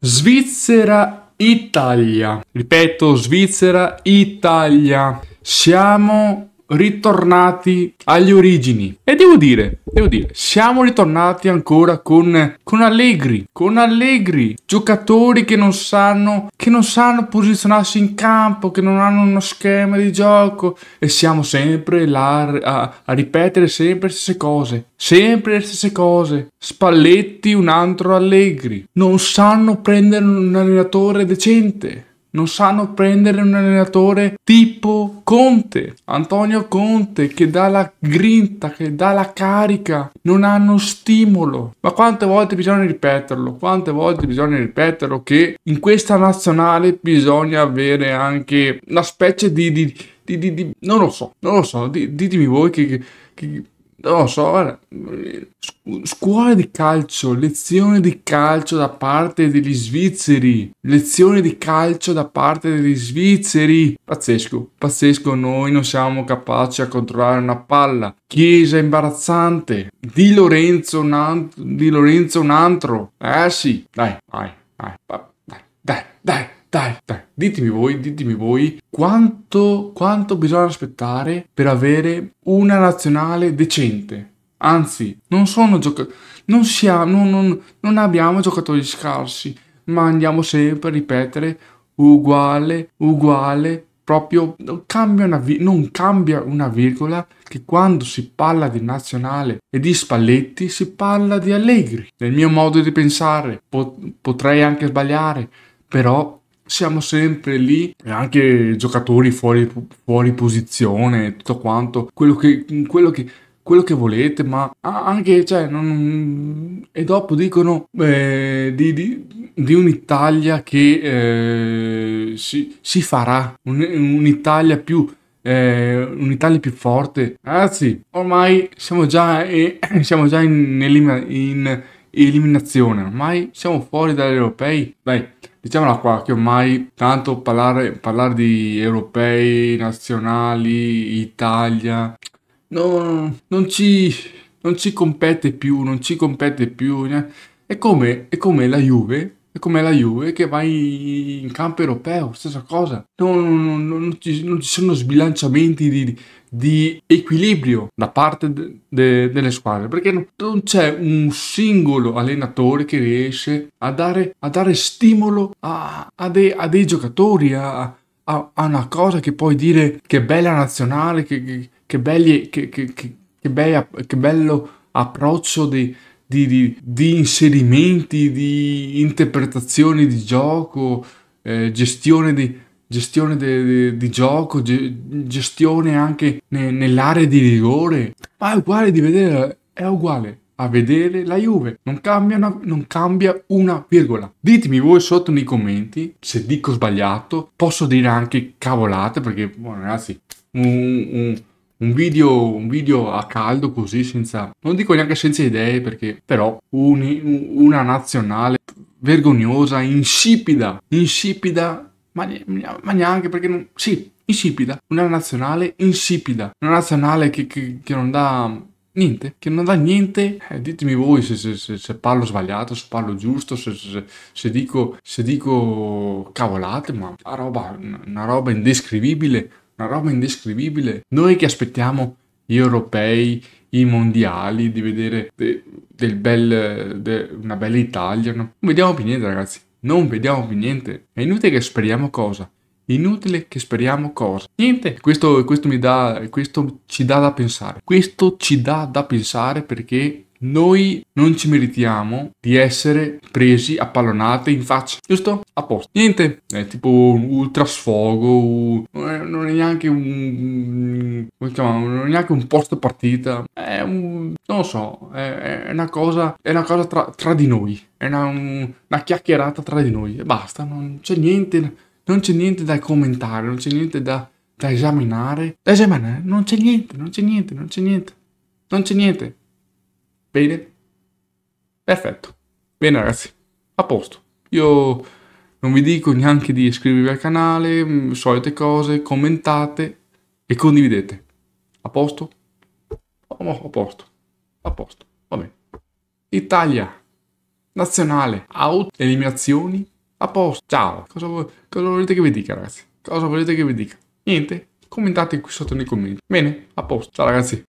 Svizzera, Italia. Ripeto, Svizzera, Italia. Siamo ritornati agli origini. E devo dire, devo dire, siamo ritornati ancora con, con Allegri, con Allegri, giocatori che non sanno, che non sanno posizionarsi in campo, che non hanno uno schema di gioco e siamo sempre là a, a ripetere sempre le stesse cose, sempre le stesse cose. Spalletti un altro Allegri, non sanno prendere un allenatore decente non sanno prendere un allenatore tipo Conte, Antonio Conte che dà la grinta, che dà la carica, non hanno stimolo. Ma quante volte bisogna ripeterlo? Quante volte bisogna ripeterlo che in questa nazionale bisogna avere anche una specie di... di, di, di non lo so, non lo so, ditemi voi che, che, che non lo so, guarda, scuola di calcio, lezione di calcio da parte degli svizzeri, lezione di calcio da parte degli svizzeri, pazzesco, pazzesco, noi non siamo capaci a controllare una palla, chiesa imbarazzante, Di Lorenzo un, an- di Lorenzo un altro, eh sì, dai, dai, dai, dai, dai. dai dai, dai, ditemi voi, ditemi voi quanto, quanto bisogna aspettare per avere una nazionale decente. Anzi, non sono giocatori, non, siamo, non, non abbiamo giocatori scarsi, ma andiamo sempre a ripetere uguale, uguale, proprio cambia, una, non cambia una virgola che quando si parla di nazionale e di Spalletti si parla di Allegri. Nel mio modo di pensare, potrei anche sbagliare, però siamo sempre lì, e anche giocatori fuori, fuori posizione, tutto quanto, quello che, quello che quello che volete, ma anche, cioè, non... e dopo dicono eh, di, di, di, un'Italia che eh, si, si, farà, Un, un'Italia più... Eh, un'Italia più forte ragazzi ormai siamo già, siamo già in, in, in eliminazione ormai siamo fuori dagli europei dai diciamola qua, che ormai tanto parlare, parlare di europei, nazionali, Italia, no, non, ci, non ci compete più, non ci compete più. Né? Eh. È, come, è come la Juve, è come la Juve che va in campo europeo, stessa cosa. Non, non, non, ci, non ci, sono sbilanciamenti di di equilibrio da parte de- de- delle squadre, perché non c'è un singolo allenatore che riesce a dare, a dare stimolo a, a, de- a, dei giocatori, a, una cosa che puoi dire che bella nazionale, che, che, che, belli, che, che bella, bello approccio di, di, di, di, inserimenti, di interpretazioni di gioco, eh, gestione di gestione de, de, di gioco, ge, gestione anche ne, nell'area di rigore. Ma è uguale di vedere, è uguale a vedere la Juve. Non cambia, una, non cambia una virgola. Ditemi voi sotto nei commenti se dico sbagliato. Posso dire anche cavolate perché, buono, ragazzi, un, un, un, video, un, video, a caldo così, senza... Non dico neanche senza idee perché, però, una nazionale vergognosa, insipida, insipida ma, ma neanche perché non... Sì, insipida. Una nazionale insipida. Una nazionale che, che, che non dà niente, che non dà niente. Eh, ditemi voi se, se, se, parlo sbagliato, se parlo giusto, se, se dico, dico, cavolate, ma una roba, una roba indescrivibile, una roba indescrivibile. Noi che aspettiamo gli europei, i mondiali, di vedere de, del bel, de, una bella Italia, no? non vediamo più niente ragazzi non vediamo più niente. È inutile che speriamo cosa. Inutile che speriamo cosa. Niente, questo, questo, mi dà, questo ci dà da pensare. Questo ci dà da pensare perché noi non ci meritiamo di essere presi a pallonate in faccia, giusto? A posto. Niente, è tipo un ultrasfogo, eh, non è neanche un come non è neanche un post partita, è un, non lo so, è, è una cosa, è una cosa tra, tra di noi, è una, un, una, chiacchierata tra di noi e basta, non c'è niente, non c'è niente da commentare, non c'è niente da, da esaminare, da esaminare, non c'è niente, non c'è niente, non c'è niente, non c'è niente. Bene? Perfetto. Bene ragazzi, a posto. Io non vi dico neanche di iscrivervi al canale, mm, solite cose, commentate e condividete. A posto? Oh, a posto. A posto. Va bene. Italia. Nazionale. Out. Eliminazioni. A posto. Ciao. Cosa, vo cosa volete che vi dica, ragazzi? Cosa volete che vi dica? Niente. Commentate qui sotto nei commenti. Bene. A posto. Ciao, ragazzi.